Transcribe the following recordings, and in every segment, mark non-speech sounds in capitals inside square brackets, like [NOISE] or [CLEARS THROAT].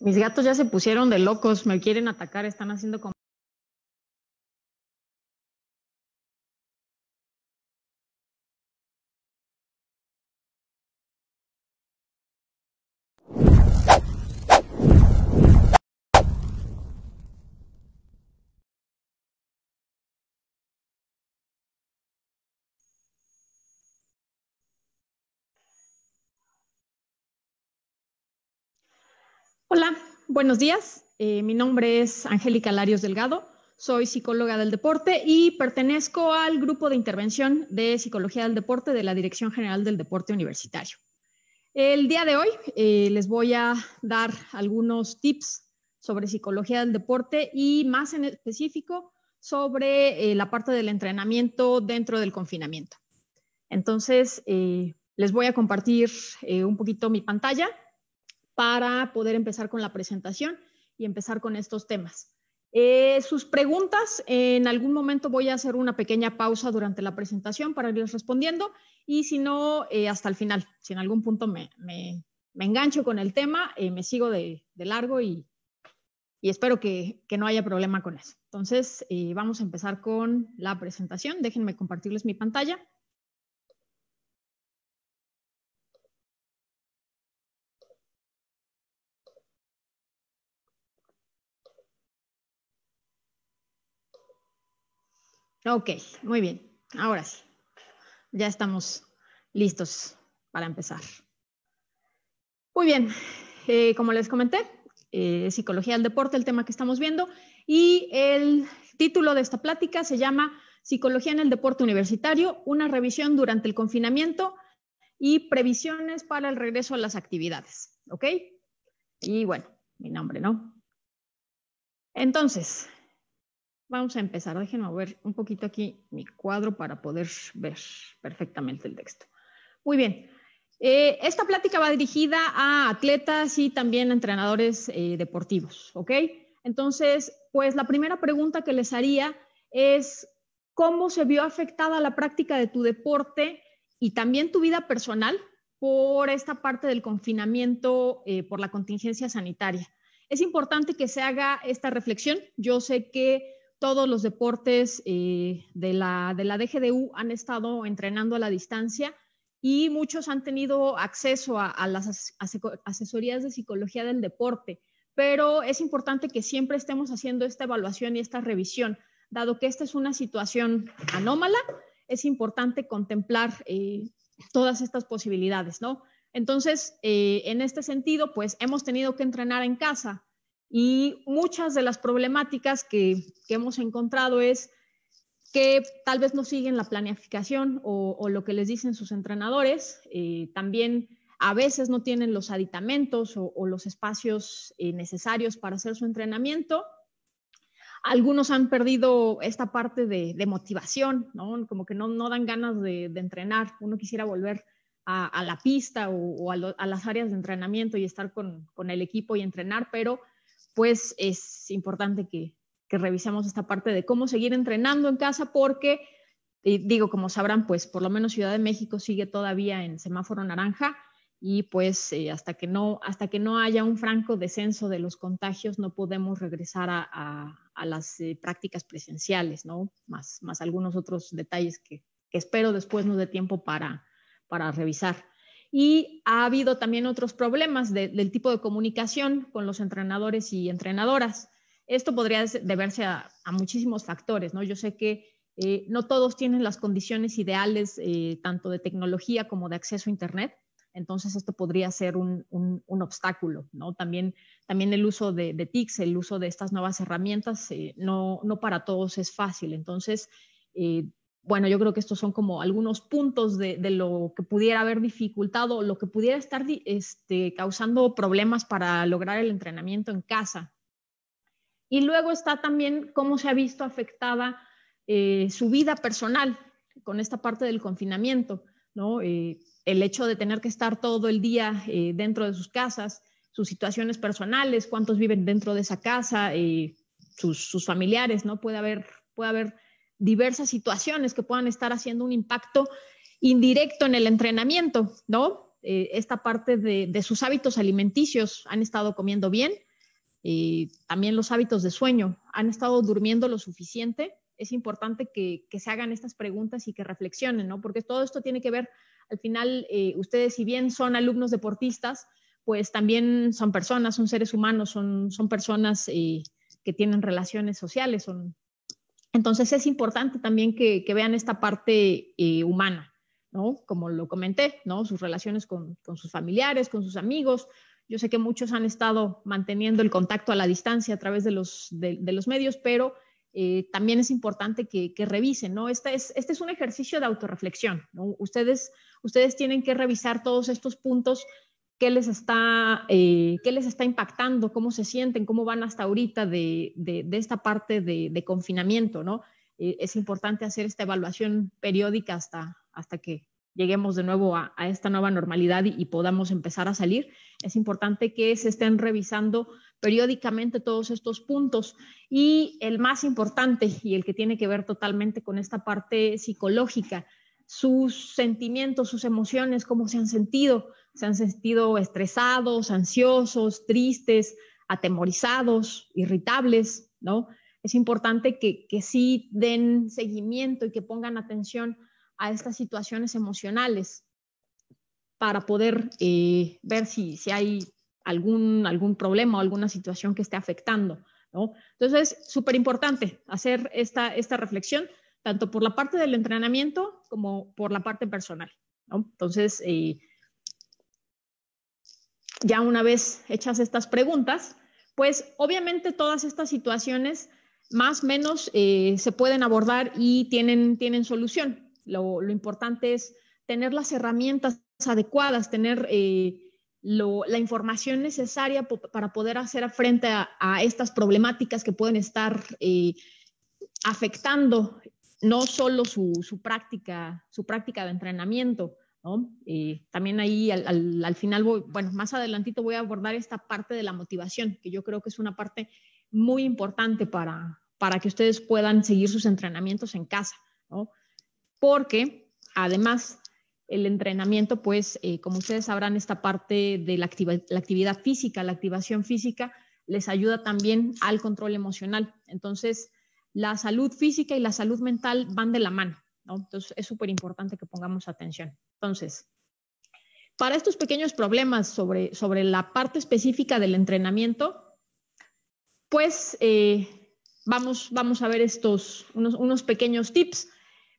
Mis gatos ya se pusieron de locos, me quieren atacar, están haciendo como... Hola, buenos días. Eh, mi nombre es Angélica Larios Delgado. Soy psicóloga del deporte y pertenezco al grupo de intervención de psicología del deporte de la Dirección General del Deporte Universitario. El día de hoy eh, les voy a dar algunos tips sobre psicología del deporte y más en específico sobre eh, la parte del entrenamiento dentro del confinamiento. Entonces, les voy a compartir un poquito mi pantalla para poder empezar con la presentación y empezar con estos temas. Eh, sus preguntas, en algún momento voy a hacer una pequeña pausa durante la presentación para irles respondiendo y si no, eh, hasta el final. Si en algún punto me, engancho con el tema, eh, me sigo de, largo y, espero que, que, no haya problema con eso. Entonces, vamos a empezar con la presentación. Déjenme compartirles mi pantalla. Ok, muy bien. Ahora sí, ya estamos listos para empezar. Muy bien, eh, como les comenté, eh, psicología del deporte, el tema que estamos viendo, y el título de esta plática se llama Psicología en el Deporte Universitario, una revisión durante el confinamiento y previsiones para el regreso a las actividades. ¿Ok? Y bueno, mi nombre, ¿no? Entonces, Vamos a empezar. Déjenme ver un poquito aquí mi cuadro para poder ver perfectamente el texto. Muy bien. Eh, esta plática va dirigida a atletas y también a entrenadores eh, deportivos, ¿ok? Entonces, pues la primera pregunta que les haría es, ¿cómo se vio afectada la práctica de tu deporte y también tu vida personal por esta parte del confinamiento, eh, por la contingencia sanitaria? Es importante que se haga esta reflexión. Yo sé que todos los deportes eh, de, la, DGDU han estado entrenando a la distancia y muchos han tenido acceso a, las asesorías de psicología del deporte, pero es importante que siempre estemos haciendo esta evaluación y esta revisión, dado que esta es una situación anómala, es importante contemplar eh, todas estas posibilidades, ¿no? Entonces, eh, en este sentido, pues hemos tenido que entrenar en casa, y muchas de las problemáticas que, hemos encontrado es que tal vez no siguen la planificación o, lo que les dicen sus entrenadores. Eh, también a veces no tienen los aditamentos o, los espacios eh, necesarios para hacer su entrenamiento. Algunos han perdido esta parte de, motivación, ¿no? como que no, no dan ganas de, entrenar. Uno quisiera volver a, la pista o, a, las áreas de entrenamiento y estar con el equipo y entrenar, pero pues es importante que, revisemos esta parte de cómo seguir entrenando en casa porque, digo, como sabrán, pues por lo menos Ciudad de México sigue todavía en semáforo naranja y pues eh, hasta, que no, hasta que no haya un franco descenso de los contagios no podemos regresar a, las eh, prácticas presenciales, ¿no? Más, más algunos otros detalles que, espero después nos dé tiempo para, para revisar. Y ha habido también otros problemas del tipo de comunicación con los entrenadores y entrenadoras. Esto podría deberse a, muchísimos factores, ¿no? Yo sé que eh, no todos tienen las condiciones ideales, eh, tanto de tecnología como de acceso a Internet. Entonces, esto podría ser un, obstáculo, ¿no? También, también el uso de, de, TICs, el uso de estas nuevas herramientas, eh, no, no, para todos es fácil. Entonces, bueno, yo creo que estos son como algunos puntos de, lo que pudiera haber dificultado, lo que pudiera estar este, causando problemas para lograr el entrenamiento en casa. Y luego está también cómo se ha visto afectada eh, su vida personal con esta parte del confinamiento, ¿no? Eh, el hecho de tener que estar todo el día eh, dentro de sus casas, sus situaciones personales, cuántos viven dentro de esa casa, sus, sus, familiares, ¿no? Puede haber, puede haber diversas situaciones que puedan estar haciendo un impacto indirecto en el entrenamiento, ¿no? Eh, esta parte de, sus hábitos alimenticios, han estado comiendo bien, también los hábitos de sueño, han estado durmiendo lo suficiente. Es importante que, se hagan estas preguntas y que reflexionen, ¿no? Porque todo esto tiene que ver, al final, eh, ustedes si bien son alumnos deportistas, pues también son personas, son seres humanos, son, son personas eh, que tienen relaciones sociales, son, entonces es importante también que, vean esta parte eh, humana, ¿no? Como lo comenté, ¿no? Sus relaciones con, sus familiares, con sus amigos. Yo sé que muchos han estado manteniendo el contacto a la distancia a través de los, de, los medios, pero eh, también es importante que, revisen, ¿no? Este, este es, un ejercicio de autorreflexión, ¿no? Ustedes, ustedes tienen que revisar todos estos puntos qué les está, eh, qué les está impactando, cómo se sienten, cómo van hasta ahorita de, de, esta parte de, confinamiento, ¿no? Eh, es importante hacer esta evaluación periódica hasta, hasta que lleguemos de nuevo a, esta nueva normalidad y, podamos empezar a salir. Es importante que se estén revisando periódicamente todos estos puntos y el más importante y el que tiene que ver totalmente con esta parte psicológica, sus sentimientos, sus emociones, cómo se han sentido, se han sentido estresados, ansiosos, tristes, atemorizados, irritables, ¿no? Es importante que, que sí den seguimiento y que pongan atención a estas situaciones emocionales para poder eh, ver si, si hay algún, algún problema o alguna situación que esté afectando. ¿no? Entonces, súper importante hacer esta, esta reflexión, tanto por la parte del entrenamiento como por la parte personal. ¿no? Entonces, eh, ya una vez hechas estas preguntas, pues obviamente todas estas situaciones más o menos eh, se pueden abordar y tienen, solución. Lo, importante es tener las herramientas adecuadas, tener eh, la información necesaria para poder hacer frente a, estas problemáticas que pueden estar eh, afectando no solo su, práctica, su práctica de entrenamiento, ¿no? Eh, también ahí al, final, voy, bueno, más adelantito voy a abordar esta parte de la motivación, que yo creo que es una parte muy importante para, para que ustedes puedan seguir sus entrenamientos en casa, Porque además el entrenamiento, pues, eh, como ustedes sabrán, esta parte de la, actividad física, la activación física, les ayuda también al control emocional. Entonces, la salud física y la salud mental van de la mano. Entonces, es súper importante que pongamos atención. Entonces, para estos pequeños problemas sobre, sobre la parte específica del entrenamiento, pues eh, vamos, vamos a ver estos, unos, pequeños tips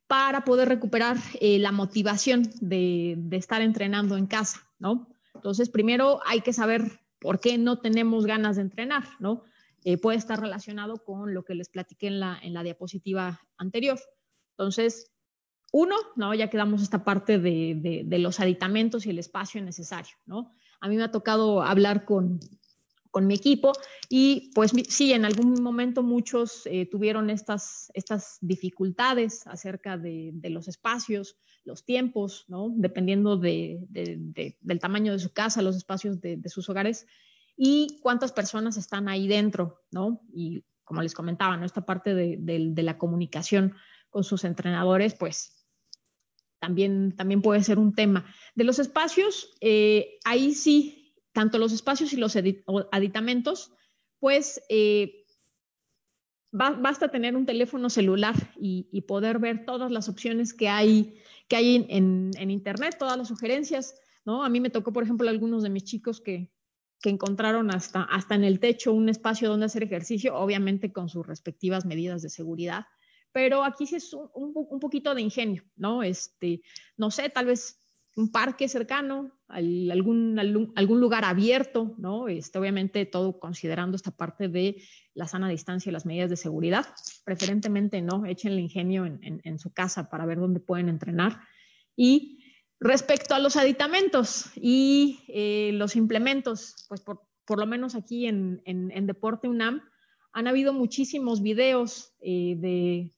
para poder recuperar eh, la motivación de, estar entrenando en casa, ¿no? Entonces, primero hay que saber por qué no tenemos ganas de entrenar, ¿no? Eh, puede estar relacionado con lo que les platiqué en la, en la diapositiva anterior. Entonces, uno, ¿no? ya quedamos esta parte de, los aditamentos y el espacio necesario. A mí me ha tocado hablar con, mi equipo y pues sí, en algún momento muchos eh, tuvieron estas, estas dificultades acerca de, los espacios, los tiempos, dependiendo del tamaño de su casa, los espacios de, sus hogares y cuántas personas están ahí dentro. Y como les comentaba, ¿no? esta parte de la comunicación con sus entrenadores, pues también, también puede ser un tema. De los espacios, eh, ahí sí, tanto los espacios y los aditamentos, pues eh, basta tener un teléfono celular y, poder ver todas las opciones que hay, que hay en, Internet, todas las sugerencias. ¿no? A mí me tocó, por ejemplo, algunos de mis chicos que, que encontraron hasta, hasta en el techo un espacio donde hacer ejercicio, obviamente con sus respectivas medidas de seguridad pero aquí sí es un, un, poquito de ingenio, ¿no? Este, no sé, tal vez un parque cercano, algún, algún lugar abierto, ¿no? Este, obviamente todo considerando esta parte de la sana distancia y las medidas de seguridad. Preferentemente, ¿no? Echen el ingenio en, en, su casa para ver dónde pueden entrenar. Y respecto a los aditamentos y eh, los implementos, pues por, por lo menos aquí en, en Deporte UNAM, han habido muchísimos videos eh, de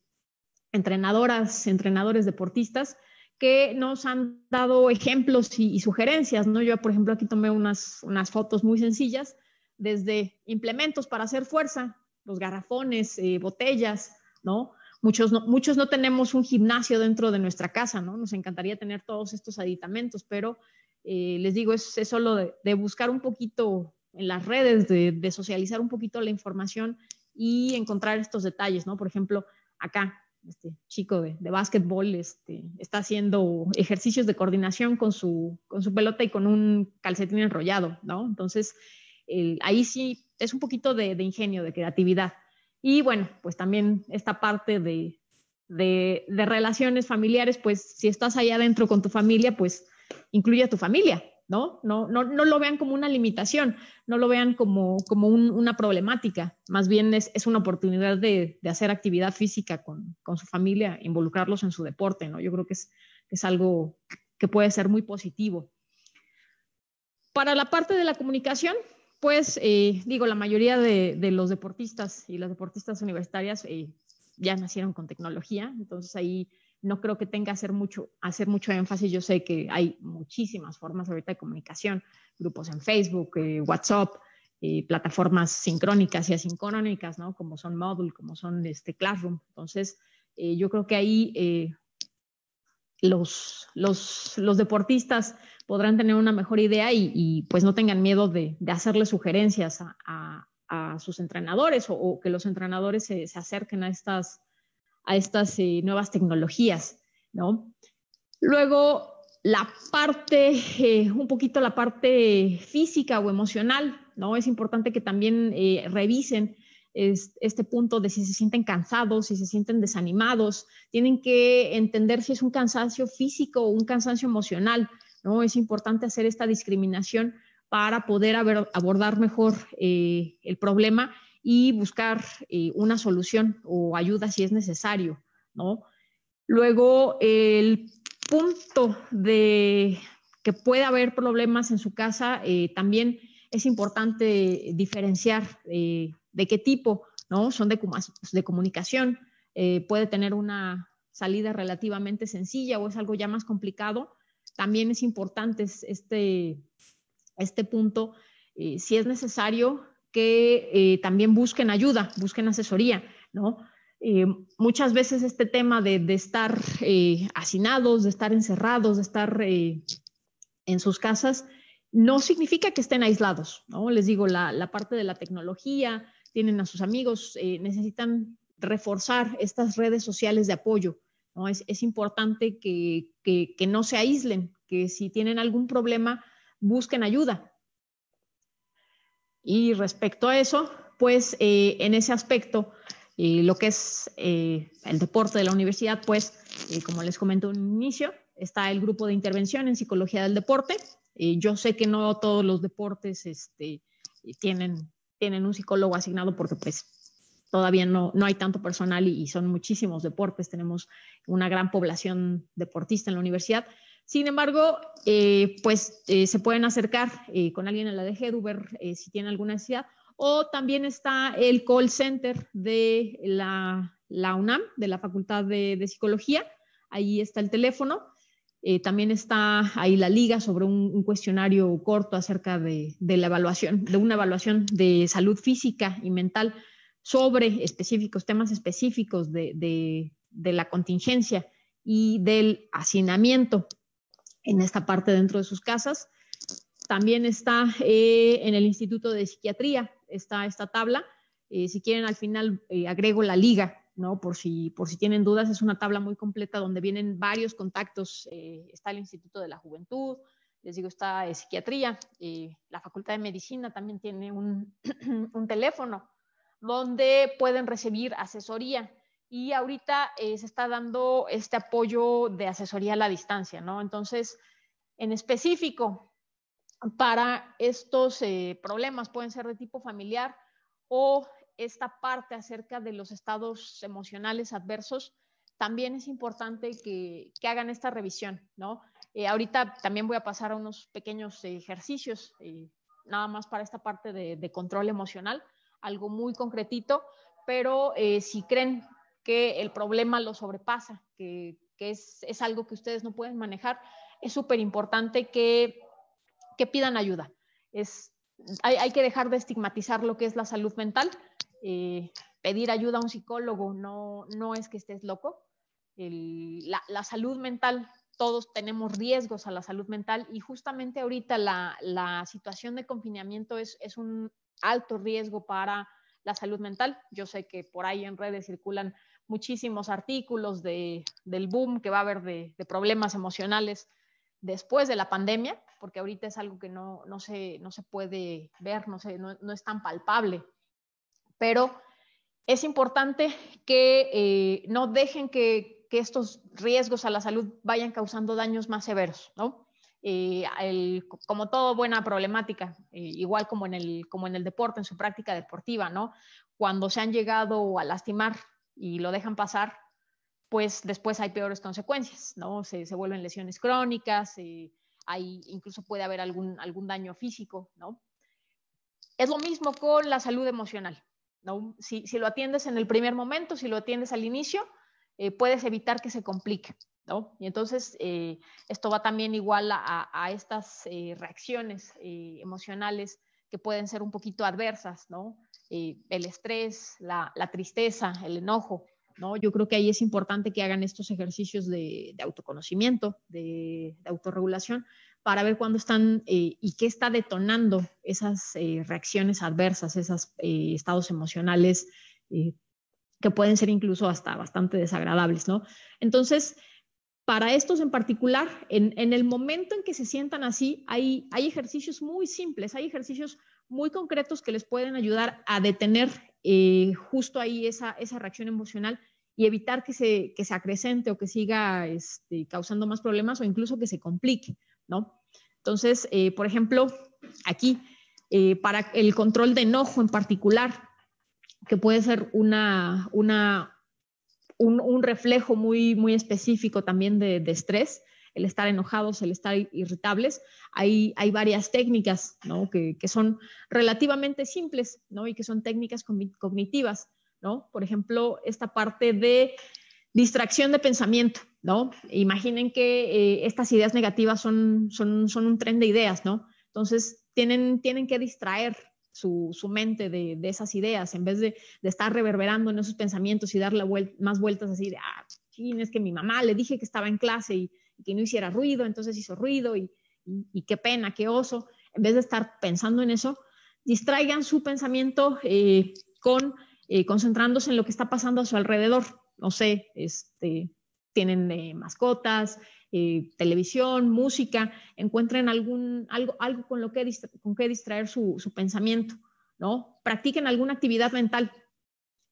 entrenadoras, entrenadores deportistas que nos han dado ejemplos y, sugerencias, ¿no? Yo, por ejemplo, aquí tomé unas, unas fotos muy sencillas, desde implementos para hacer fuerza, los garrafones, eh, botellas, ¿no? Muchos, ¿no? muchos no tenemos un gimnasio dentro de nuestra casa, ¿no? Nos encantaría tener todos estos aditamentos, pero eh, les digo, es, solo de, buscar un poquito en las redes, de, de socializar un poquito la información y encontrar estos detalles, ¿no? Por ejemplo, acá, este chico de, básquetbol este, está haciendo ejercicios de coordinación con su, pelota y con un calcetín enrollado, ¿no? Entonces, ahí sí es un poquito de, ingenio, de creatividad. Y bueno, pues también esta parte de, de, de relaciones familiares, pues si estás allá adentro con tu familia, pues incluye a tu familia, ¿no? No, no, lo vean como una limitación, no lo vean como, como una problemática, más bien es, una oportunidad de, hacer actividad física con, su familia, involucrarlos en su deporte, ¿no? Yo creo que es, es algo que puede ser muy positivo. Para la parte de la comunicación, pues eh, digo, la mayoría de, los deportistas y las deportistas universitarias eh, ya nacieron con tecnología, entonces ahí no creo que tenga que hacer mucho, hacer mucho énfasis. Yo sé que hay muchísimas formas ahorita de comunicación, grupos en Facebook, eh, WhatsApp, eh, plataformas sincrónicas y asincrónicas, ¿no? Como son Moodle, como son este Classroom. Entonces, eh, yo creo que ahí los, los, deportistas podrán tener una mejor idea y, pues no tengan miedo de, de hacerle sugerencias a, sus entrenadores o, que los entrenadores se, se acerquen a estas a estas eh, nuevas tecnologías, ¿no? Luego, la parte, eh, un poquito la parte física o emocional, ¿no? Es importante que también eh, revisen este punto de si se sienten cansados, si se sienten desanimados, tienen que entender si es un cansancio físico o un cansancio emocional, ¿no? Es importante hacer esta discriminación para poder abordar mejor el problema y buscar eh, una solución o ayuda si es necesario, ¿no? Luego, el punto de que pueda haber problemas en su casa, eh, también es importante diferenciar eh, de qué tipo, ¿no? Son de, comunicación, puede tener una salida relativamente sencilla o es algo ya más complicado. También es importante este, este punto. si es necesario, que eh, también busquen ayuda, busquen asesoría, ¿no? Eh, muchas veces este tema de, estar eh, hacinados, de estar encerrados, de estar en sus casas, no significa que estén aislados, ¿no? Les digo, la, parte de la tecnología, tienen a sus amigos, necesitan reforzar estas redes sociales de apoyo, ¿no? Es, importante que, que no se aíslen, que si tienen algún problema, busquen ayuda, y respecto a eso, pues eh, en ese aspecto, eh, lo que es eh, el deporte de la universidad, pues como les comenté un inicio, está el grupo de intervención en psicología del deporte. yo sé que no todos los deportes este, tienen, tienen un psicólogo asignado porque pues todavía no, hay tanto personal y son muchísimos deportes, tenemos una gran población deportista en la universidad, sin embargo, eh, pues eh, se pueden acercar eh, con alguien a la de Heruber si tienen alguna necesidad. O también está el call center de la, UNAM, de la Facultad de, Psicología. Ahí está el teléfono. también está ahí la liga sobre un, cuestionario corto acerca de, la evaluación, de una evaluación de salud física y mental sobre específicos, temas específicos de, de, la contingencia y del hacinamiento en esta parte dentro de sus casas. También está eh, en el Instituto de Psiquiatría, está esta tabla. Eh, si quieren, al final eh, agrego la liga, ¿no? Por si, por si tienen dudas, es una tabla muy completa donde vienen varios contactos. está el Instituto de la Juventud, les digo, está Psiquiatría. la Facultad de Medicina también tiene un, [CLEARS THROAT] un teléfono donde pueden recibir asesoría y ahorita eh, se está dando este apoyo de asesoría a la distancia, ¿no? Entonces, en específico, para estos eh, problemas pueden ser de tipo familiar o esta parte acerca de los estados emocionales adversos, también es importante que, hagan esta revisión, ¿no? Eh, ahorita también voy a pasar a unos pequeños ejercicios, nada más para esta parte de, control emocional, algo muy concretito, pero si creen que el problema lo sobrepasa, que, es, es, algo que ustedes no pueden manejar, es súper importante que, que, pidan ayuda. Es, hay, hay, que dejar de estigmatizar lo que es la salud mental. Eh, pedir ayuda a un psicólogo no, no es que estés loco. la, la, salud mental, todos tenemos riesgos a la salud mental y justamente ahorita la, la situación de confinamiento es, es un alto riesgo para la salud mental. Yo sé que por ahí en redes circulan muchísimos artículos del boom que va a haber de, problemas emocionales después de la pandemia, porque ahorita es algo que no, no, se, puede ver, no, no, es tan palpable. Pero es importante que eh, no dejen que, estos riesgos a la salud vayan causando daños más severos, ¿no? Eh, como todo buena problemática, eh, igual como en, el, como en el deporte, en su práctica deportiva, ¿no? Cuando se han llegado a lastimar y lo dejan pasar, pues después hay peores consecuencias, ¿no? Se, vuelven lesiones crónicas, hay, eh, incluso puede haber algún, algún daño físico, ¿no? Es lo mismo con la salud emocional, ¿no? Si, lo atiendes en el primer momento, si lo atiendes al inicio, eh, puedes evitar que se complique, ¿no? Y entonces eh, esto va también igual a, a estas reacciones emocionales que pueden ser un poquito adversas, ¿no? Eh, el estrés, la, tristeza, el enojo. ¿no? Yo creo que ahí es importante que hagan estos ejercicios de, autoconocimiento, de, autorregulación, para ver cuándo están eh, y qué está detonando esas eh, reacciones adversas, esos estados emocionales que pueden ser incluso hasta bastante desagradables. ¿no? Entonces, para estos en particular, en, el momento en que se sientan así, hay ejercicios muy simples, hay ejercicios muy concretos que les pueden ayudar a detener eh, justo ahí esa, reacción emocional y evitar que se, que se acrecente o que siga este, causando más problemas o incluso que se complique, ¿no? Entonces, eh, por ejemplo, aquí, eh, para el control de enojo en particular, que puede ser una, una, un, reflejo muy, muy específico también de, de estrés, el estar enojados, el estar irritables. Hay, hay varias técnicas ¿no? que, que, son relativamente simples ¿no? y que son técnicas cognitivas. ¿no? Por ejemplo, esta parte de distracción de pensamiento. ¿no? Imaginen que eh, estas ideas negativas son, son, son, un tren de ideas. ¿no? Entonces, tienen, tienen que distraer su, su, mente de, de, esas ideas, en vez de, de, estar reverberando en esos pensamientos y darle más vueltas así de, ah, es que mi mamá le dije que estaba en clase y que no hiciera ruido, entonces hizo ruido y, qué pena, qué oso. En vez de estar pensando en eso, distraigan su pensamiento eh, con eh, concentrándose en lo que está pasando a su alrededor. No sé, este, tienen eh, mascotas, televisión, música, encuentren algún, algo, algo con lo que, con distraer su, su pensamiento, ¿no? Practiquen alguna actividad mental,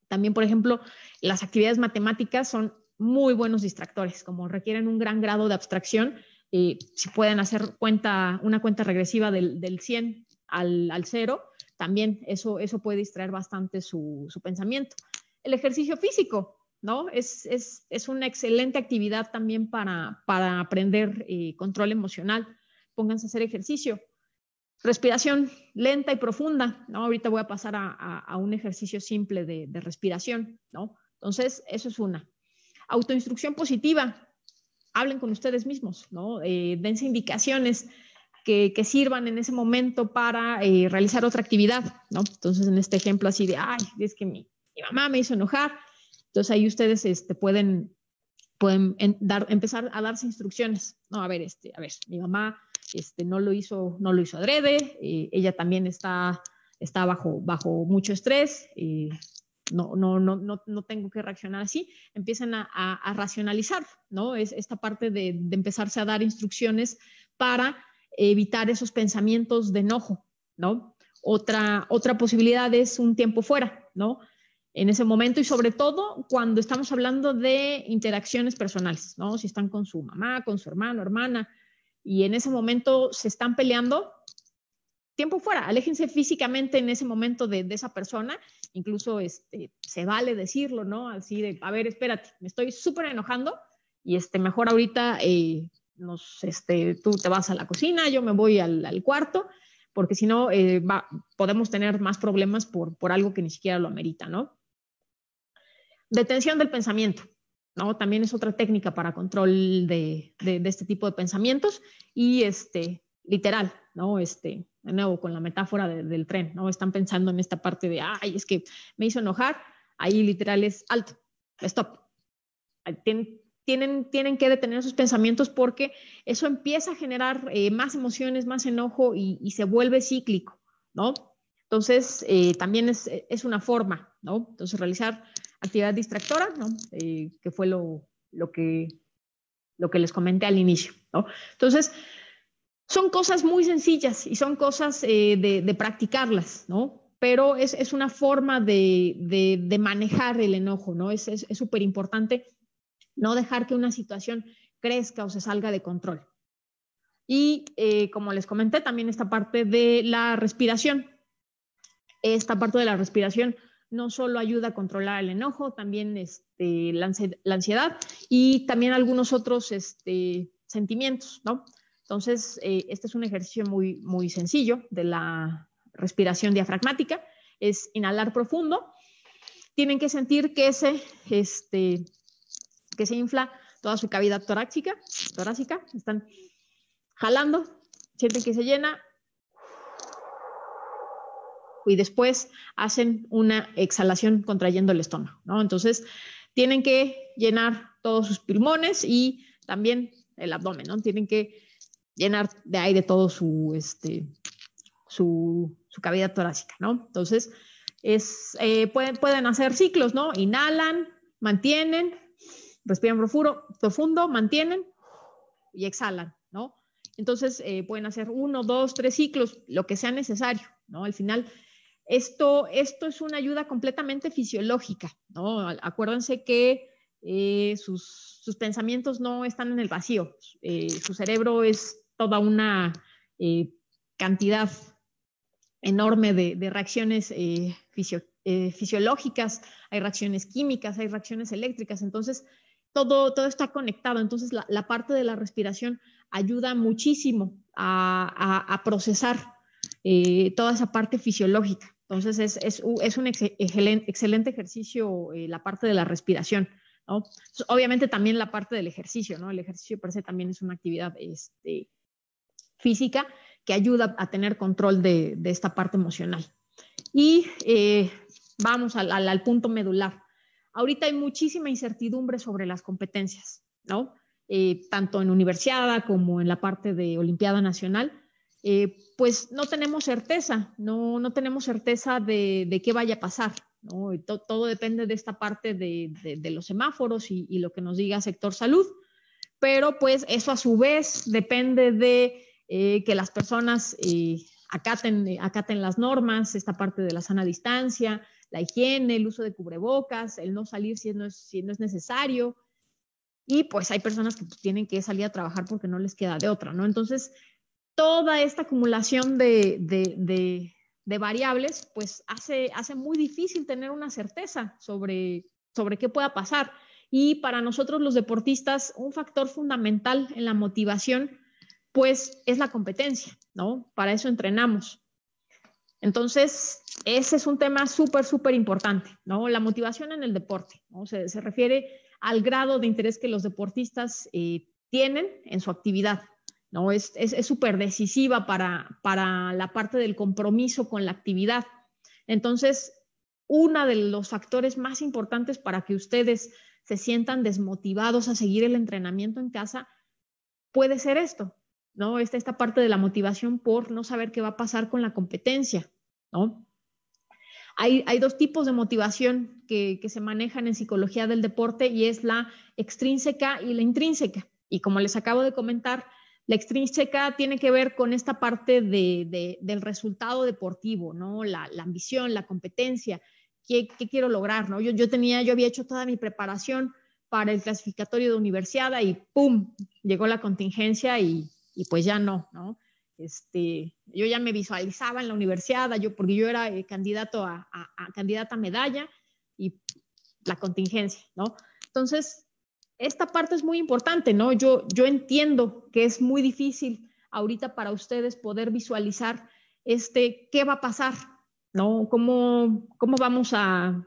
también, por ejemplo, las actividades matemáticas son muy buenos distractores, como requieren un gran grado de abstracción. Y si pueden hacer cuenta, una cuenta regresiva del, del 100 al, al 0, también eso, eso puede distraer bastante su, su pensamiento. El ejercicio físico, ¿no? Es, es, es una excelente actividad también para, para aprender eh, control emocional. Pónganse a hacer ejercicio. Respiración lenta y profunda, ¿no? Ahorita voy a pasar a, a, a un ejercicio simple de, de respiración, ¿no? Entonces, eso es una. Autoinstrucción positiva. Hablen con ustedes mismos, ¿no? Eh, dense indicaciones que, sirvan en ese momento para eh, realizar otra actividad, ¿no? Entonces, en este ejemplo así de, ay, es que mi, mamá me hizo enojar. Entonces, ahí ustedes este, pueden, pueden empezar a darse instrucciones, ¿no? A ver, este, a ver, mi mamá este, no lo hizo, no lo hizo adrede, eh, ella también está, está bajo, bajo mucho estrés, y no, no, no, no, no tengo que reaccionar así, empiezan a, racionalizar, ¿no? Es esta parte de, de, empezarse a dar instrucciones para evitar esos pensamientos de enojo, ¿no? Otra, otra posibilidad es un tiempo fuera, ¿no? En ese momento y sobre todo cuando estamos hablando de interacciones personales, ¿no? Si están con su mamá, con su hermano, hermana, y en ese momento se están peleando, tiempo fuera, aléjense físicamente en ese momento de, de, esa persona incluso este, se vale decirlo, ¿no? Así de, a ver, espérate, me estoy súper enojando y este, mejor ahorita eh, nos, este, tú te vas a la cocina, yo me voy al, cuarto, porque si no, eh, va, podemos tener más problemas por, por algo que ni siquiera lo amerita, ¿no? Detención del pensamiento. ¿no? También es otra técnica para control de, de, este tipo de pensamientos y este, literal, ¿no? Este, de nuevo con la metáfora del tren, ¿no? Están pensando en esta parte de, ay, es que me hizo enojar, ahí literal es alto, stop. tienen, tienen que detener sus pensamientos porque eso empieza a generar eh, más emociones, más enojo y, se vuelve cíclico, ¿no? Entonces, eh, también es, una forma, ¿no? Entonces, realizar actividad distractora, ¿no? Eh, que fue lo, que, lo que les comenté al inicio, ¿no? Entonces, son cosas muy sencillas y son cosas eh, de, practicarlas, ¿no? Pero es, es una forma de, de, manejar el enojo, ¿no? Es súper es, importante no dejar que una situación crezca o se salga de control. Y eh, como les comenté, también esta parte de la respiración. Esta parte de la respiración no solo ayuda a controlar el enojo, también este, la, ansiedad y también algunos otros este, sentimientos, ¿no? Entonces, eh, este es un ejercicio muy, muy sencillo de la respiración diafragmática. Es inhalar profundo. Tienen que sentir que se, este, que se infla toda su cavidad torácica. torácica. Están jalando, sienten que se llena y después hacen una exhalación contrayendo el estómago, ¿no? Entonces, tienen que llenar todos sus pulmones y también el abdomen, ¿no? Tienen que llenar de aire todo su, este, su, cavidad torácica, ¿no? Entonces, es, eh, pueden, pueden hacer ciclos, ¿no? Inhalan, mantienen, respiran profundo, profundo mantienen y exhalan, ¿no? Entonces, eh, pueden hacer uno, dos, tres ciclos, lo que sea necesario, ¿no? Al final, esto, esto es una ayuda completamente fisiológica, ¿no? Acuérdense que eh, sus, pensamientos no están en el vacío, su cerebro es toda una eh, cantidad enorme de, reacciones eh, eh, fisiológicas, hay reacciones químicas, hay reacciones eléctricas, entonces todo, todo está conectado, entonces la, parte de la respiración ayuda muchísimo a, procesar toda esa parte fisiológica. Entonces es, un excelente ejercicio la parte de la respiración. ¿no? obviamente también la parte del ejercicio, ¿no? El ejercicio per también es una actividad este, física que ayuda a tener control de, esta parte emocional. Y eh, vamos al, punto medular. Ahorita hay muchísima incertidumbre sobre las competencias, ¿no? Eh, tanto en universidad como en la parte de Olimpiada Nacional, eh, pues no tenemos certeza, no, no tenemos certeza de, qué vaya a pasar, ¿no? todo depende de esta parte de, los semáforos y, y, lo que nos diga sector salud, pero pues eso a su vez depende de eh, que las personas eh, acaten, eh, acaten las normas, esta parte de la sana distancia, la higiene, el uso de cubrebocas, el no salir si no es, si no es necesario. Y pues hay personas que pues, tienen que salir a trabajar porque no les queda de otra, ¿no? Entonces, toda esta acumulación de, variables, pues hace, hace muy difícil tener una certeza sobre, sobre qué pueda pasar. Y para nosotros los deportistas, un factor fundamental en la motivación pues es la competencia, ¿no? Para eso entrenamos. Entonces, ese es un tema súper, súper importante, ¿no? La motivación en el deporte, ¿no? Se, refiere al grado de interés que los deportistas eh, tienen en su actividad, ¿no? Es súper decisiva para la parte del compromiso con la actividad. Entonces, uno de los factores más importantes para que ustedes se sientan desmotivados a seguir el entrenamiento en casa puede ser esto, ¿no? esta esta parte de la motivación por no saber qué va a pasar con la competencia, ¿no? Hay, dos tipos de motivación que, se manejan en psicología del deporte y es la extrínseca y la intrínseca. Y como les acabo de comentar, la extrínseca tiene que ver con esta parte del resultado deportivo, ¿no? La, ambición, la competencia, ¿qué, quiero lograr, ¿no? Yo, yo tenía, yo había hecho toda mi preparación para el clasificatorio de universidad y ¡pum! Llegó la contingencia y y pues ya no, ¿no? Este, yo ya me visualizaba en la universidad, yo, porque yo era eh, candidato a, candidata a medalla y la contingencia, ¿no? Entonces, esta parte es muy importante, ¿no? Yo, yo entiendo que es muy difícil ahorita para ustedes poder visualizar este, qué va a pasar, ¿no? ¿Cómo, cómo vamos a,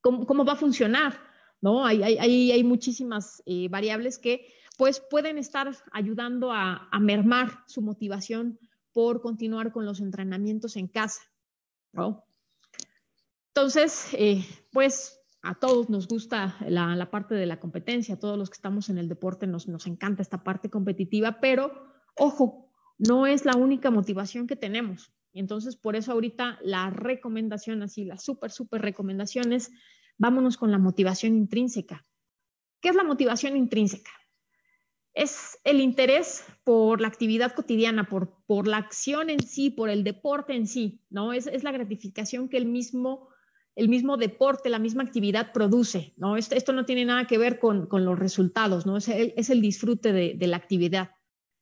cómo, va a funcionar, ¿no? Hay, hay, hay muchísimas eh, variables que pues pueden estar ayudando a, mermar su motivación por continuar con los entrenamientos en casa. Entonces, eh, pues a todos nos gusta la, parte de la competencia, a todos los que estamos en el deporte nos, encanta esta parte competitiva, pero ojo, no es la única motivación que tenemos. Entonces, por eso ahorita la recomendación, así la súper, súper recomendación vámonos con la motivación intrínseca. ¿Qué es la motivación intrínseca? es el interés por la actividad cotidiana, por, por la acción en sí, por el deporte en sí, ¿no? Es, la gratificación que el mismo, el mismo deporte, la misma actividad produce, ¿no? Esto, no tiene nada que ver con, los resultados, ¿no? Es el, disfrute de, la actividad,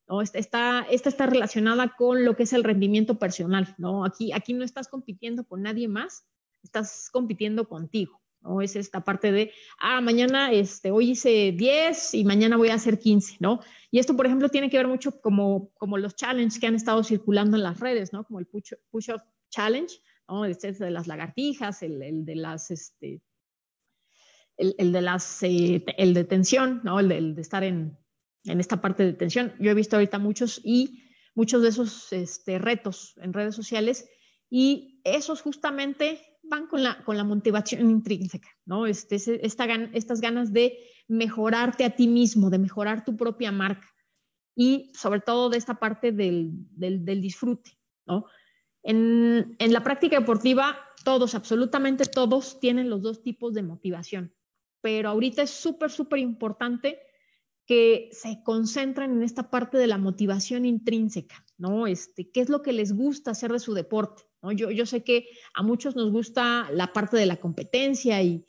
¿no? Esta está, esta está relacionada con lo que es el rendimiento personal, ¿no? Aquí, aquí no estás compitiendo con nadie más, estás compitiendo contigo. ¿no? Es esta parte de, ah, mañana, este, hoy hice 10 y mañana voy a hacer 15, ¿no? Y esto, por ejemplo, tiene que ver mucho como, como los challenges que han estado circulando en las redes, ¿no? Como el push-up challenge, ¿no? el este de las lagartijas, el, el de las, este, el, el de las, eh, el de tensión, ¿no? El de, el de estar en, en, esta parte de tensión. Yo he visto ahorita muchos y muchos de esos este, retos en redes sociales y esos justamente con la, con la motivación intrínseca, ¿no? Este, estas ganas de mejorarte a ti mismo, de mejorar tu propia marca y sobre todo de esta parte del, disfrute, ¿no? En, la práctica deportiva, todos, absolutamente todos, tienen los dos tipos de motivación, pero ahorita es súper, súper importante que se concentren en esta parte de la motivación intrínseca, ¿no? Este, ¿Qué es lo que les gusta hacer de su deporte? Yo, yo sé que a muchos nos gusta la parte de la competencia y,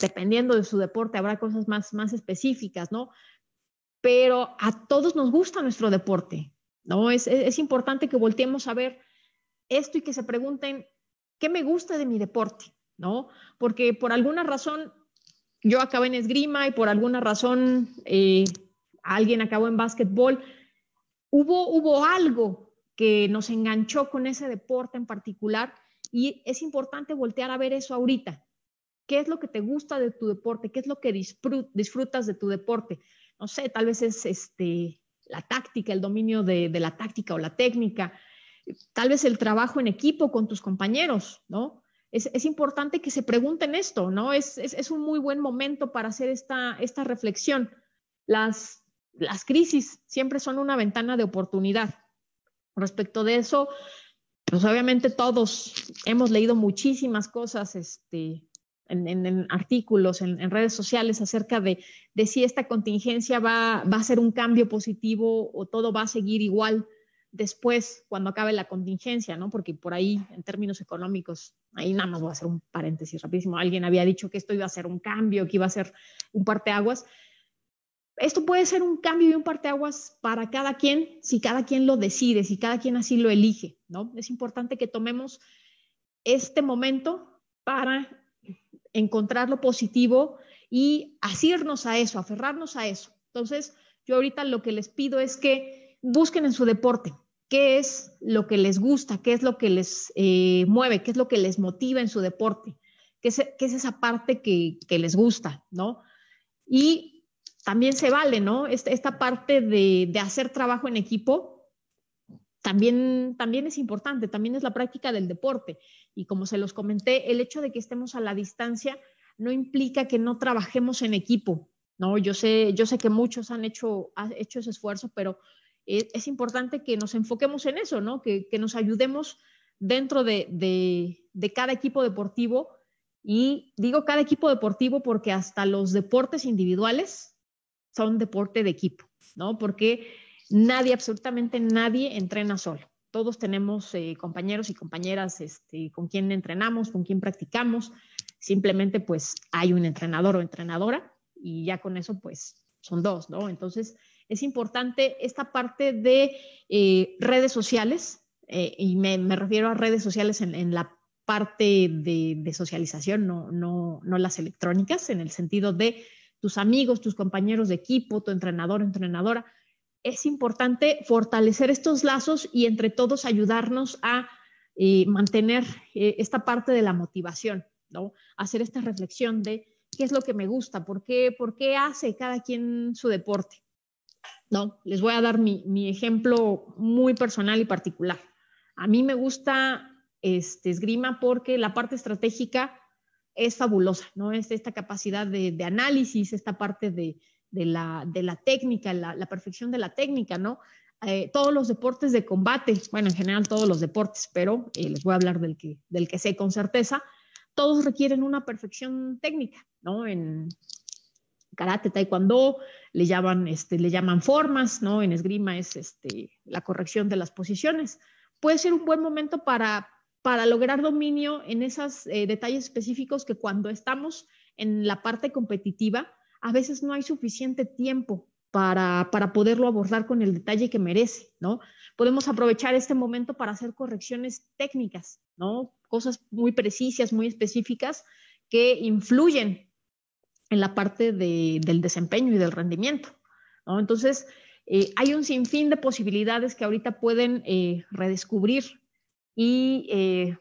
dependiendo de su deporte habrá cosas más, más específicas, ¿no? Pero a todos nos gusta nuestro deporte, ¿no? Es, importante que volteemos a ver esto y que se pregunten, ¿qué me gusta de mi deporte? ¿No? Porque por alguna razón yo acabo en esgrima y por alguna razón eh, alguien acabó en básquetbol. Hubo, hubo algo que nos enganchó con ese deporte en particular y es importante voltear a ver eso ahorita. ¿Qué es lo que te gusta de tu deporte? ¿Qué es lo que disfrutas de tu deporte? No sé, tal vez es este, la táctica, el dominio de, la táctica o la técnica, tal vez el trabajo en equipo con tus compañeros, ¿no? Es, importante que se pregunten esto, ¿no? Es, un muy buen momento para hacer esta, reflexión. las crisis siempre son una ventana de oportunidad. Respecto de eso, pues obviamente todos hemos leído muchísimas cosas este, en, artículos, en, redes sociales acerca de, si esta contingencia va, a ser un cambio positivo o todo va a seguir igual después cuando acabe la contingencia, ¿no? Porque por ahí, en términos económicos, ahí nada más voy a hacer un paréntesis rapidísimo, alguien había dicho que esto iba a ser un cambio, que iba a ser un parteaguas, esto puede ser un cambio y un parteaguas para cada quien, si cada quien lo decide, si cada quien así lo elige, ¿no? Es importante que tomemos este momento para encontrar lo positivo y asirnos a eso, aferrarnos a eso. Entonces, yo ahorita lo que les pido es que busquen en su deporte qué es lo que les gusta, qué es lo que les eh, mueve, qué es lo que les motiva en su deporte, qué es, es esa parte que, que les gusta, ¿no? Y también se vale, ¿no? Esta, parte de, hacer trabajo en equipo también, también es importante, también es la práctica del deporte. Y como se los comenté, el hecho de que estemos a la distancia no implica que no trabajemos en equipo, ¿no? Yo sé, yo sé que muchos han hecho, han hecho ese esfuerzo, pero e-, es, importante que nos enfoquemos en eso, ¿no? Que, nos ayudemos dentro de, de cada equipo deportivo. Y digo cada equipo deportivo porque hasta los deportes individuales son deporte de equipo, ¿no? Porque nadie, absolutamente nadie entrena solo. Todos tenemos eh, compañeros y compañeras este, con quien entrenamos, con quien practicamos. Simplemente pues hay un entrenador o entrenadora y ya con eso pues son dos, ¿no? Entonces es importante esta parte de eh, redes sociales eh, y me, refiero a redes sociales en, la parte de, de socialización, no, no, no las electrónicas, en el sentido de tus amigos, tus compañeros de equipo, tu entrenador, entrenadora. Es importante fortalecer estos lazos y entre todos ayudarnos a eh, mantener eh, esta parte de la motivación, ¿no? Hacer esta reflexión de qué es lo que me gusta, por qué, por qué hace cada quien su deporte. No, les voy a dar mi, mi ejemplo muy personal y particular. A mí me gusta este, esgrima porque la parte estratégica es fabulosa, ¿no? Es esta capacidad de, análisis, esta parte de, la, técnica, la, perfección de la técnica, ¿no? Eh, todos los deportes de combate, bueno, en general todos los deportes, pero eh, les voy a hablar del que, del que sé con certeza, todos requieren una perfección técnica, ¿no? En karate, taekwondo, le llaman, este, le llaman formas, ¿no? En esgrima es este, la corrección de las posiciones. Puede ser un buen momento para para lograr dominio en esos eh, detalles específicos que cuando estamos en la parte competitiva, a veces no hay suficiente tiempo para, poderlo abordar con el detalle que merece, ¿no? Podemos aprovechar este momento para hacer correcciones técnicas, ¿no? Cosas muy precisas, muy específicas que influyen en la parte del desempeño y del rendimiento, ¿no? Entonces, eh, hay un sinfín de posibilidades que ahorita pueden eh, redescubrir y eh,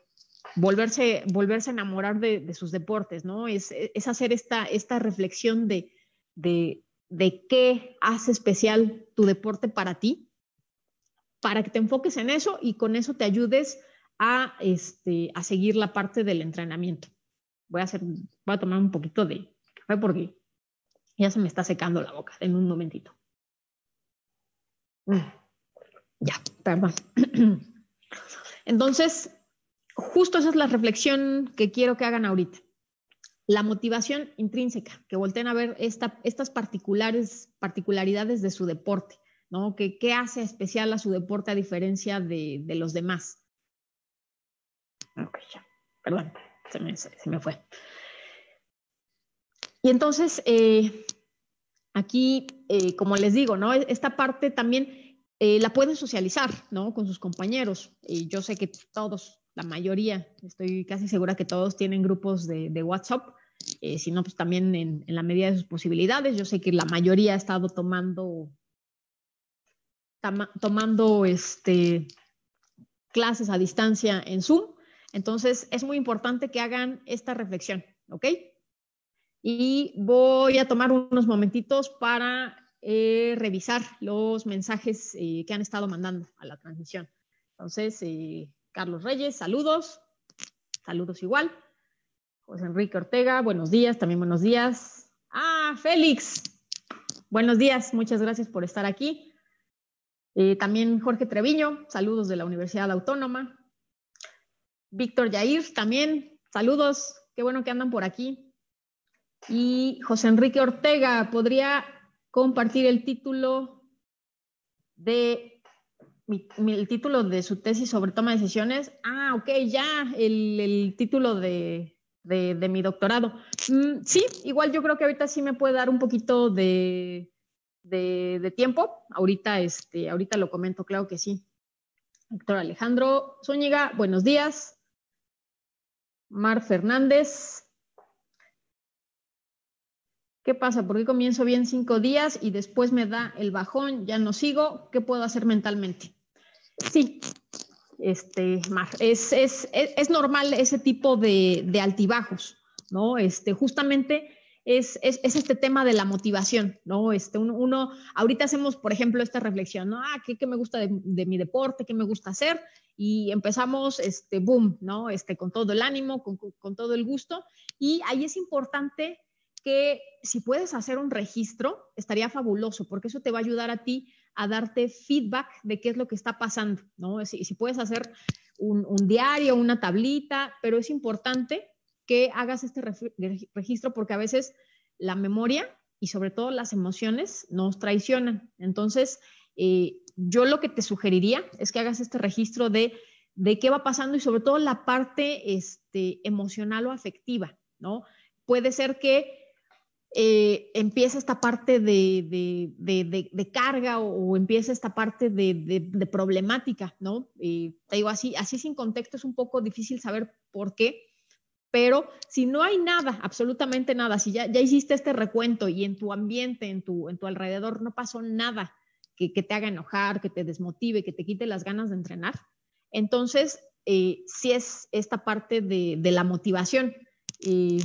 volverse, volverse a enamorar de, sus deportes, ¿no? E, es, hacer esta, esta reflexión de, de, de qué hace especial tu deporte para ti, para que te enfoques en eso y con eso te ayudes a, este, a seguir la parte del entrenamiento. Voy a, hacer, voy a tomar un poquito de café porque ya se me está secando la boca. en un momentito. Mm. Ya, perdón. [CLEARS THROAT] Entonces, justo esa es la reflexión que quiero que hagan ahorita. La motivación intrínseca, que volteen a ver estas particulares, particularidades de su deporte, ¿no? ¿Qué hace especial a su deporte a diferencia de, los demás? Perdón, se me, fue. Y entonces, eh, aquí, eh, como les digo, ¿no? Esta parte también eh, la pueden socializar, ¿no? Con sus compañeros. yo sé que todos, la mayoría, estoy casi segura que todos tienen grupos de, WhatsApp. Eh, si no, pues también en, la medida de sus posibilidades. Yo sé que la mayoría ha estado tomando, tomando este, clases a distancia en Zoom. Entonces, es muy importante que hagan esta reflexión, ¿ok? Y voy a tomar unos momentitos para eh, revisar los mensajes eh, que han estado mandando a la transmisión. Entonces, eh, Carlos Reyes, saludos, saludos igual. José Enrique Ortega, buenos días, también buenos días. Ah, Félix, buenos días, muchas gracias por estar aquí. también Jorge Treviño, saludos de la Universidad Autónoma. Víctor Yair, también, saludos, qué bueno que andan por aquí. Y José Enrique Ortega, ¿podría compartir el título de el título de su tesis sobre toma de decisiones. Ah, ok, ya, el, título de, de, mi doctorado. Mm, sí, igual yo creo que ahorita sí me puede dar un poquito de, de, tiempo. Ahorita, este, ahorita lo comento, claro que sí. Doctor Alejandro Zúñiga, buenos días. Mar Fernández, ¿Qué pasa? Porque comienzo bien cinco días y después me da el bajón, ya no sigo? ¿Qué puedo hacer mentalmente? Sí, este, es, es, es, normal ese tipo de, de, altibajos, ¿no? Este, justamente es, este tema de la motivación, ¿no? Este, uno ahorita hacemos, por ejemplo, esta reflexión, ¿no? Ah, ¿qué, qué me gusta de, de, mi deporte? ¿Qué me gusta hacer? Y empezamos, este, boom, ¿no? Este, con todo el ánimo, con, con todo el gusto. Y ahí es importante que si puedes hacer un registro, estaría fabuloso, porque eso te va a ayudar a ti a darte feedback de qué es lo que está pasando, ¿no? Si, si puedes hacer un, diario, una tablita, pero es importante que hagas este registro porque a veces la memoria y sobre todo las emociones nos traicionan. Entonces, eh, yo lo que te sugeriría es que hagas este registro de, de qué va pasando y sobre todo la parte este, emocional o afectiva, ¿no? Puede ser que eh, empieza esta parte de, carga o, empieza esta parte de, problemática, ¿no? Eh, te digo, así, así sin contexto es un poco difícil saber por qué, pero si no hay nada, absolutamente nada, si ya, ya hiciste este recuento y en tu ambiente, en tu, en tu alrededor no pasó nada que, te haga enojar, que te desmotive, que te quite las ganas de entrenar, entonces si eh, sí es esta parte de, la motivación. y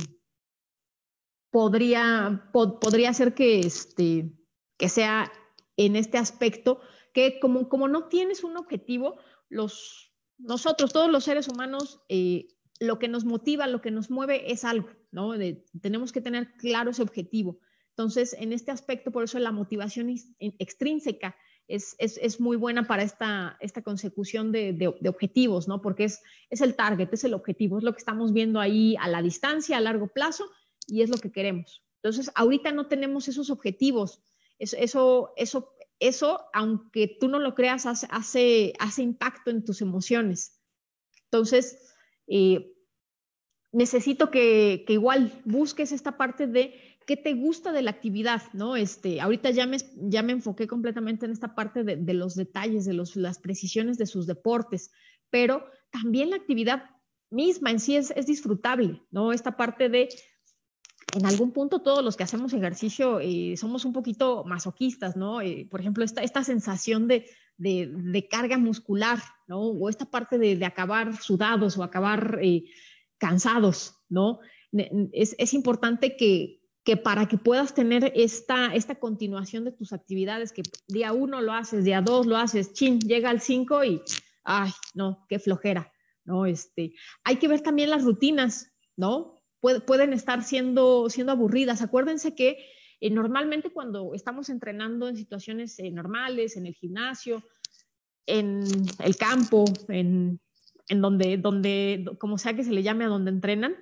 podría, podría ser que, este, que sea en este aspecto, que como, como no tienes un objetivo, los, nosotros, todos los seres humanos, eh, lo que nos motiva, lo que nos mueve es algo, ¿no? tenemos que tener claro ese objetivo. Entonces, en este aspecto, por eso la motivación extrínseca es, es, es muy buena para esta, esta consecución de, de, objetivos, ¿no? Porque es, es el target, es el objetivo, es lo que estamos viendo ahí a la distancia, a largo plazo, y es lo que queremos. Entonces, ahorita no tenemos esos objetivos. Eso, eso, eso, aunque tú no lo creas, hace, hace, impacto en tus emociones. Entonces, eh, necesito que, igual busques esta parte de qué te gusta de la actividad, ¿no? Este, ahorita ya me, ya me enfoqué completamente en esta parte de, los detalles, de las precisiones de sus deportes, pero también la actividad misma en sí es, es disfrutable, ¿no? Esta parte de en algún punto todos los que hacemos ejercicio eh, somos un poquito masoquistas, ¿no? Eh, por ejemplo, esta, esta sensación de, carga muscular, ¿no? O esta parte de, acabar sudados o acabar eh, cansados, ¿no? Es, importante que, para que puedas tener esta, esta continuación de tus actividades, que día uno lo haces, día dos lo haces, chin, llega al cinco y, ay, no, qué flojera, ¿no? Este, hay que ver también las rutinas, ¿no? pueden estar siendo, siendo aburridas. Acuérdense que eh, normalmente cuando estamos entrenando en situaciones eh, normales, en el gimnasio, en el campo, en, donde, donde, como sea que se le llame a donde entrenan,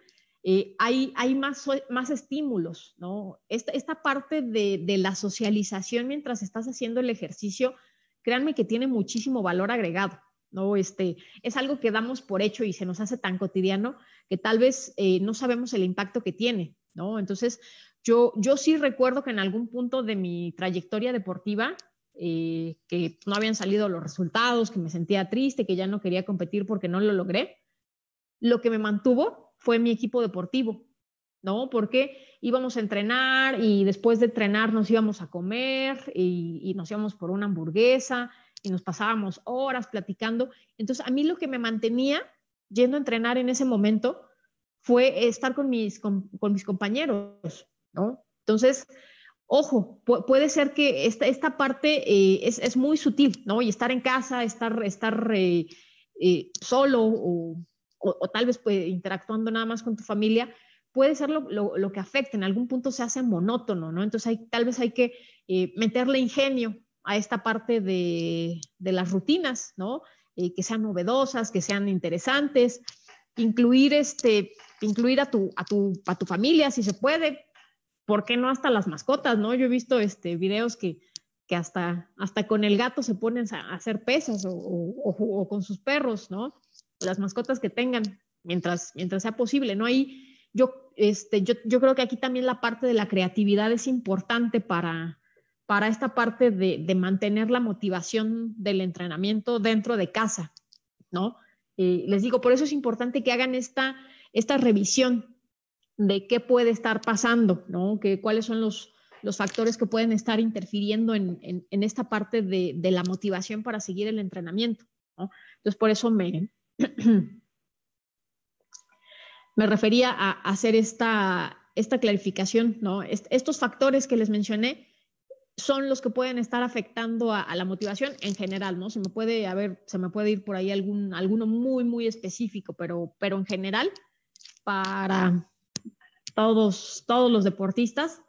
eh, hay, hay más, más estímulos, ¿no? Esta, parte de, de, la socialización mientras estás haciendo el ejercicio, créanme que tiene muchísimo valor agregado. ¿no? Este, es algo que damos por hecho y se nos hace tan cotidiano que tal vez eh, no sabemos el impacto que tiene, ¿no? Entonces, yo, yo sí recuerdo que en algún punto de mi trayectoria deportiva, eh, que no habían salido los resultados, que me sentía triste, que ya no quería competir porque no lo logré, lo que me mantuvo fue mi equipo deportivo, ¿no? Porque íbamos a entrenar y después de entrenar nos íbamos a comer y nos íbamos por una hamburguesa y nos pasábamos horas platicando. Entonces, a mí lo que me mantenía yendo a entrenar en ese momento fue estar con mis, con, mis compañeros, ¿no? Entonces, ojo, puede ser que esta, parte eh, es, muy sutil, ¿no? Y estar en casa, estar, estar eh, eh, solo o, tal vez pues, interactuando nada más con tu familia, puede ser lo, que afecta, en algún punto se hace monótono, ¿no? Entonces hay, tal vez hay que meterle ingenio a esta parte de, las rutinas, ¿no? Eh, que sean novedosas, que sean interesantes, incluir, este, incluir a, tu, a, tu, familia si se puede, ¿por qué no hasta las mascotas, no? Yo he visto este, videos que, hasta, hasta con el gato se ponen a hacer pesas o, con sus perros, ¿no? Las mascotas que tengan, mientras, mientras sea posible, ¿no? Ahí yo, este, yo creo que aquí también la parte de la creatividad es importante para, para esta parte de, mantener la motivación del entrenamiento dentro de casa, ¿no? les digo, por eso es importante que hagan esta, revisión de qué puede estar pasando, ¿no? Que, cuáles son los, factores que pueden estar interfiriendo en, esta parte de, la motivación para seguir el entrenamiento. Entonces, por eso [CLEARS THROAT] me, refería a hacer esta, clarificación. ¿no? estos factores que les mencioné son los que pueden estar afectando a, la motivación en general, ¿no? Se me puede, a ver, se me puede ir por ahí algún, alguno muy, muy específico, pero, pero en general, para todos, todos los deportistas,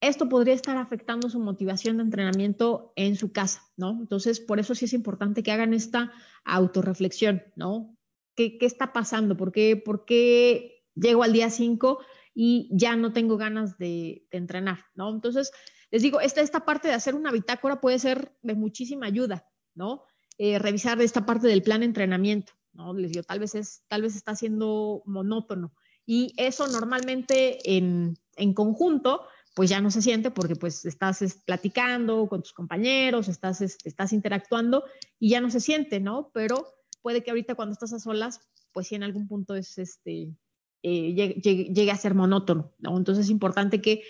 esto podría estar afectando su motivación de entrenamiento en su casa, ¿no? Entonces, por eso sí es importante que hagan esta autorreflexión, ¿no? ¿Qué, qué está pasando? ¿Por qué, ¿Por qué llego al día 5 y ya no tengo ganas de, de entrenar, ¿no? Entonces, les digo, esta, esta parte de hacer una bitácora puede ser de muchísima ayuda, ¿no? Eh, revisar esta parte del plan de entrenamiento, ¿no? Les digo, tal vez, es, tal vez está siendo monótono. Y eso normalmente en, conjunto, pues ya no se siente porque pues estás platicando con tus compañeros, estás, estás interactuando y ya no se siente, ¿no? Pero puede que ahorita cuando estás a solas, pues sí en algún punto es este, eh, llegue, llegue, a ser monótono, ¿no? Entonces es importante que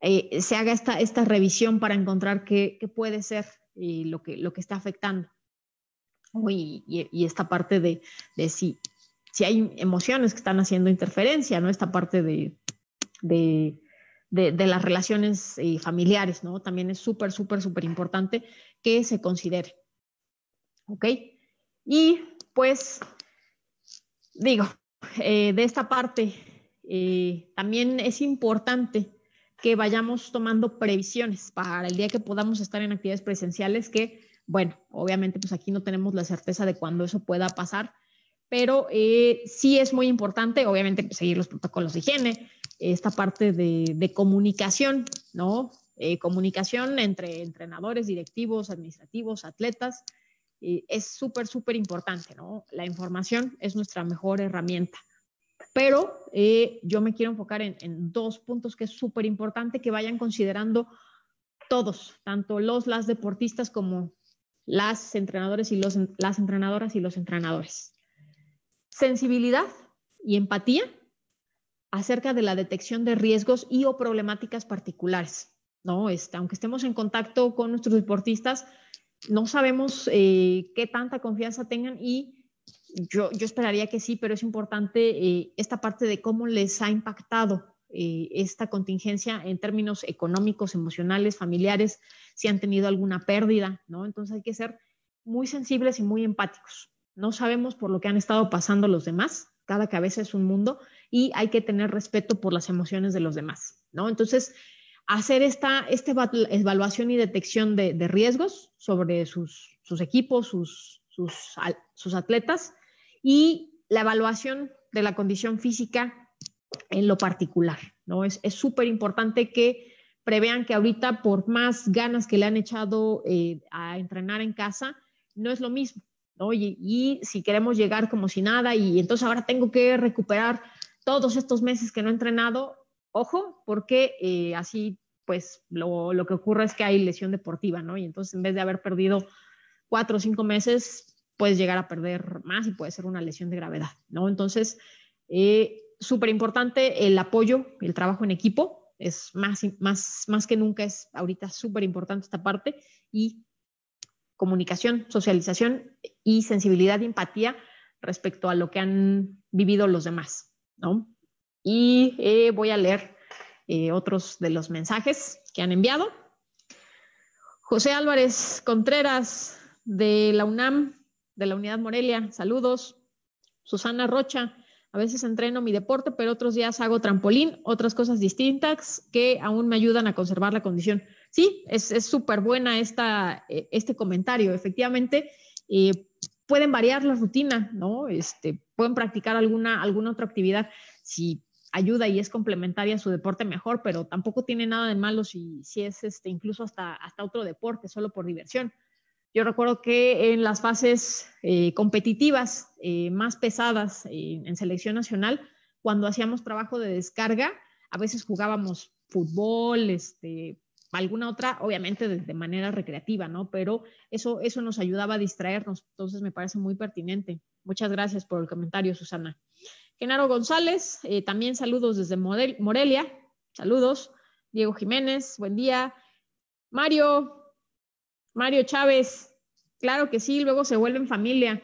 eh, se haga esta, esta revisión para encontrar qué, puede ser lo, que, lo que está afectando. Y, esta parte de, si, hay emociones que están haciendo interferencia, ¿no? Esta parte de, de, las relaciones eh, familiares, ¿no? También es súper, súper, súper importante que se considere. ¿Ok? Y pues, digo, eh, de esta parte también es importante que vayamos tomando previsiones para el día que podamos estar en actividades presenciales, que, bueno, obviamente pues aquí no tenemos la certeza de cuándo eso pueda pasar, pero eh, sí es muy importante, obviamente, pues, seguir los protocolos de higiene, esta parte de, de comunicación, ¿no? Eh, comunicación entre entrenadores, directivos, administrativos, atletas, eh, es súper, súper importante, ¿no? La información es nuestra mejor herramienta pero eh, yo me quiero enfocar en, dos puntos que es súper importante que vayan considerando todos, tanto los, las deportistas como las entrenadores y los, las entrenadoras y los entrenadores. Sensibilidad y empatía acerca de la detección de riesgos y o problemáticas particulares. ¿no? Este, aunque estemos en contacto con nuestros deportistas, no sabemos eh, qué tanta confianza tengan y yo, yo esperaría que sí, pero es importante eh, esta parte de cómo les ha impactado eh, esta contingencia en términos económicos, emocionales, familiares, si han tenido alguna pérdida, ¿no? Entonces hay que ser muy sensibles y muy empáticos. No sabemos por lo que han estado pasando los demás, cada cabeza es un mundo y hay que tener respeto por las emociones de los demás, ¿no? Entonces, hacer esta, evaluación y detección de, de riesgos sobre sus, sus equipos, sus, sus, sus, atletas y la evaluación de la condición física en lo particular, ¿no? Es súper importante que prevean que ahorita, por más ganas que le han echado eh, a entrenar en casa, no es lo mismo, ¿no? Y, si queremos llegar como si nada y entonces ahora tengo que recuperar todos estos meses que no he entrenado, ojo, porque eh, así pues lo, que ocurre es que hay lesión deportiva, ¿no? Y entonces en vez de haber perdido cuatro o cinco meses, puedes llegar a perder más y puede ser una lesión de gravedad, ¿no? Entonces, eh, súper importante el apoyo, el trabajo en equipo, es más, más, más que nunca es ahorita súper importante esta parte y comunicación, socialización y sensibilidad y empatía respecto a lo que han vivido los demás, ¿no? Y eh, voy a leer eh, otros de los mensajes que han enviado. José Álvarez Contreras de la UNAM de la Unidad Morelia, saludos. Susana Rocha, a veces entreno mi deporte, pero otros días hago trampolín, otras cosas distintas que aún me ayudan a conservar la condición. Sí, es súper buena esta, e, este comentario. Efectivamente, eh, pueden variar la rutina, ¿no? Este, pueden practicar alguna, alguna otra actividad. Si ayuda y es complementaria a su deporte mejor, pero tampoco tiene nada de malo si, si es este, incluso hasta, hasta otro deporte, solo por diversión. Yo recuerdo que en las fases eh, competitivas eh, más pesadas eh, en selección nacional, cuando hacíamos trabajo de descarga, a veces jugábamos fútbol, este, alguna otra, obviamente de, manera recreativa, ¿no? Pero eso, eso nos ayudaba a distraernos, entonces me parece muy pertinente. Muchas gracias por el comentario, Susana. Genaro González, también saludos desde Morelia, saludos. Diego Jiménez, buen día. Mario Mario Chávez, claro que sí, luego se vuelven familia.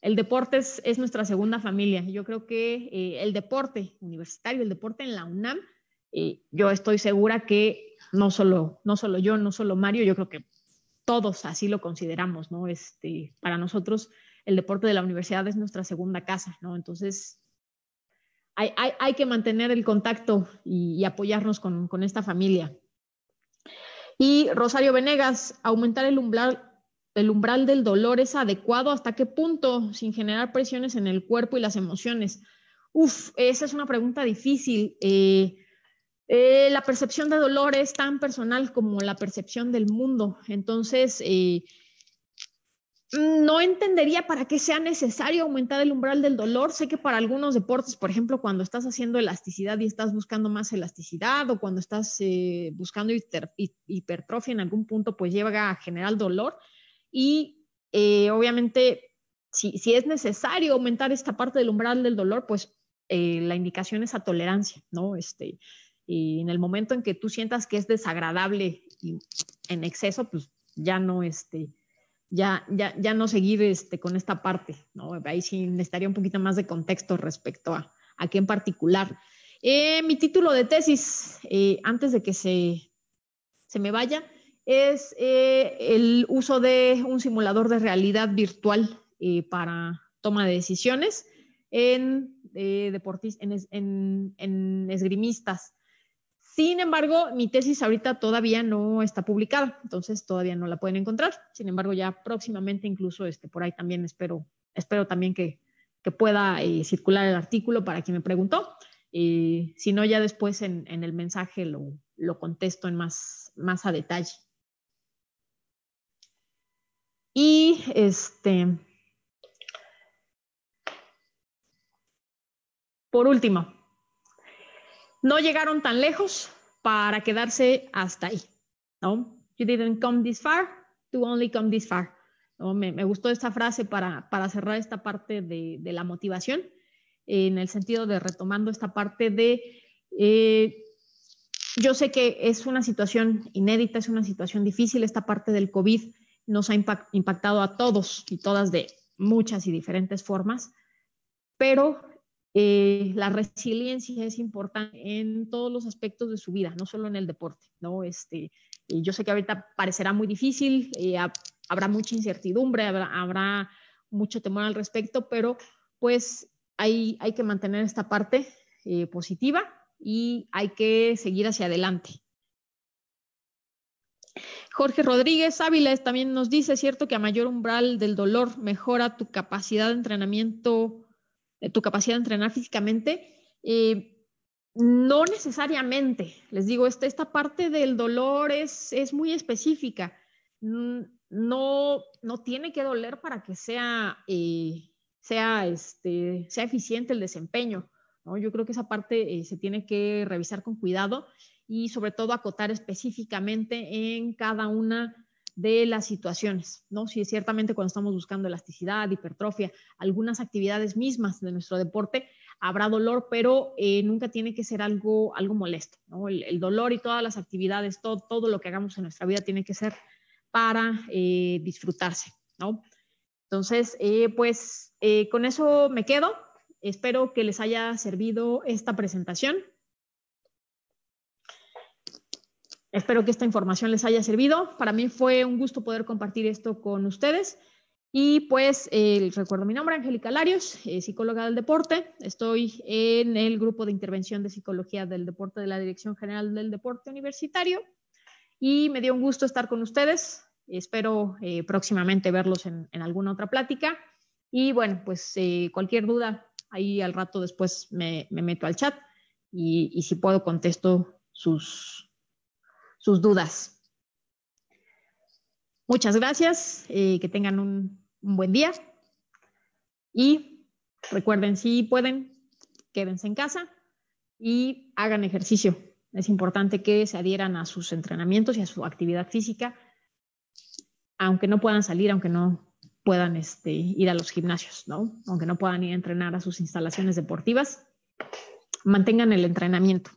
El deporte es, nuestra segunda familia. Yo creo que eh, el deporte universitario, el deporte en la UNAM, eh, yo estoy segura que no solo, no solo yo, no solo Mario, yo creo que todos así lo consideramos, ¿no? Este, para nosotros el deporte de la universidad es nuestra segunda casa, ¿no? Entonces, hay, que mantener el contacto y, apoyarnos con esta familia. Y Rosario Venegas, aumentar el umbral, del dolor es adecuado hasta qué punto sin generar presiones en el cuerpo y las emociones. Uf, esa es una pregunta difícil. Eh, eh, la percepción de dolor es tan personal como la percepción del mundo. Entonces, eh, no entendería para qué sea necesario aumentar el umbral del dolor. Sé que para algunos deportes, por ejemplo, cuando estás haciendo elasticidad y estás buscando más elasticidad o cuando estás eh, buscando hipertrofia en algún punto, pues llega a generar dolor. Y eh, obviamente, si, es necesario aumentar esta parte del umbral del dolor, pues eh, la indicación es a tolerancia, ¿no? Este, y en el momento en que tú sientas que es desagradable y en exceso, pues ya no, este, ya, no seguir este, con esta parte, ¿no? Ahí sí necesitaría un poquito más de contexto respecto a, a qué en particular. Eh, mi título de tesis, eh, antes de que se, se me vaya, es eh, el uso de un simulador de realidad virtual para toma de decisiones en, en esgrimistas. Sin embargo, mi tesis ahorita todavía no está publicada, entonces todavía no la pueden encontrar. Sin embargo, ya próximamente, incluso este, por ahí también espero, espero también que, pueda eh, circular el artículo para quien me preguntó. Y eh, si no, ya después en, el mensaje lo, lo, contesto en más, más a detalle. Y este. Por último, no llegaron tan lejos para quedarse hasta ahí, ¿no? You didn't come this far, you only come this far. Me, gustó esta frase para, para cerrar esta parte de, de, la motivación, en el sentido de retomando esta parte de, eh, yo sé que es una situación inédita, es una situación difícil, esta parte del COVID nos ha impactado a todos y todas de muchas y diferentes formas, pero eh, la resiliencia es importante en todos los aspectos de su vida, no solo en el deporte, ¿no? Este, eh, yo sé que ahorita parecerá muy difícil, eh, habrá mucha incertidumbre, habrá, mucho temor al respecto, pero pues hay, hay que mantener esta parte positiva y hay que seguir hacia adelante. Jorge Rodríguez Áviles también nos dice, ¿cierto que a mayor umbral del dolor mejora tu capacidad de entrenamiento eh, tu capacidad de entrenar físicamente. Eh, no necesariamente, les digo, esta, esta parte del dolor es, es muy específica. Mm, no, no tiene que doler para que sea, eh, sea, este, sea eficiente el desempeño. Yo creo que esa parte se tiene que revisar con cuidado y sobre todo acotar específicamente en cada una de las situaciones, ¿no? Si ciertamente cuando estamos buscando elasticidad, hipertrofia, algunas actividades mismas de nuestro deporte, habrá dolor, pero eh, nunca tiene que ser algo, algo molesto, ¿no? El, dolor y todas las actividades, todo, todo, lo que hagamos en nuestra vida tiene que ser para eh, disfrutarse, ¿no? Entonces, eh, pues con eso me quedo. Espero que les haya servido esta presentación. Espero que esta información les haya servido. Para mí fue un gusto poder compartir esto con ustedes. Y pues eh, recuerdo mi nombre, Angélica Larios, eh, psicóloga del deporte. Estoy en el grupo de intervención de psicología del deporte de la Dirección General del Deporte Universitario. Y me dio un gusto estar con ustedes. Espero eh, próximamente verlos en, alguna otra plática. Y bueno, pues cualquier duda, ahí al rato después me, meto al chat y, y si puedo contesto sus, sus dudas. Muchas gracias, eh, que tengan un, buen día y recuerden, si pueden, quédense en casa y hagan ejercicio. Es importante que se adhieran a sus entrenamientos y a su actividad física, aunque no puedan salir, aunque no puedan este, ir a los gimnasios, ¿no? aunque no puedan ir a entrenar a sus instalaciones deportivas, mantengan el entrenamiento.